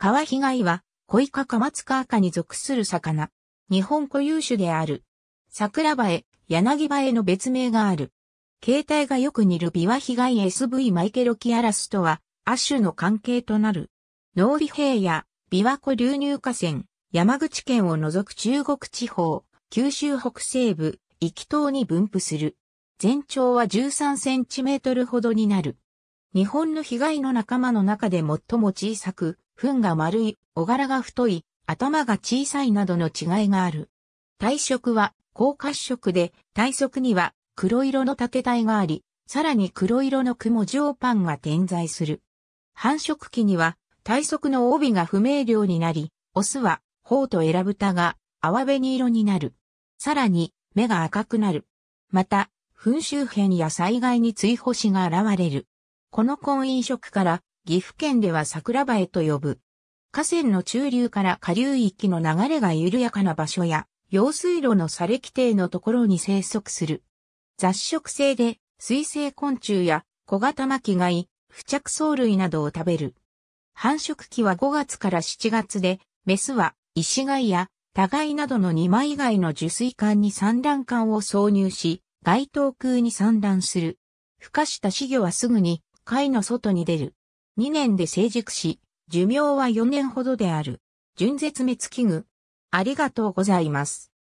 川被害は、小イカカマツカアカに属する魚。日本固有種である。桜葉え、柳葉えの別名がある。形態がよく似るビワ被害 SV マイケロキアラスとは、亜種の関係となる。農理平野、琵琶湖流入河川、山口県を除く中国地方、九州北西部、壱岐島に分布する。全長は13センチメートルほどになる。日本の被害の仲間の中で最も小さく、糞が丸い、小柄が太い、頭が小さいなどの違いがある。体色は高褐色で、体側には黒色の竹体があり、さらに黒色の雲状パンが点在する。繁殖期には体側の帯が不明瞭になり、オスは頬とエラブタが泡紅色になる。さらに目が赤くなる。また、糞周辺や災害に追放しが現れる。この婚姻色から岐阜県では桜映えと呼ぶ。河川の中流から下流域の流れが緩やかな場所や、用水路の砂礫底のところに生息する。雑食性で、水生昆虫や小型巻貝、付着藻類などを食べる。繁殖期は5月から7月で、メスは石貝や多貝などの2枚貝の受水管に産卵管を挿入し、街頭空に産卵する。孵化した稚魚はすぐに貝の外に出る。2年で成熟し、寿命は4年ほどである。純絶滅危惧。ありがとうございます。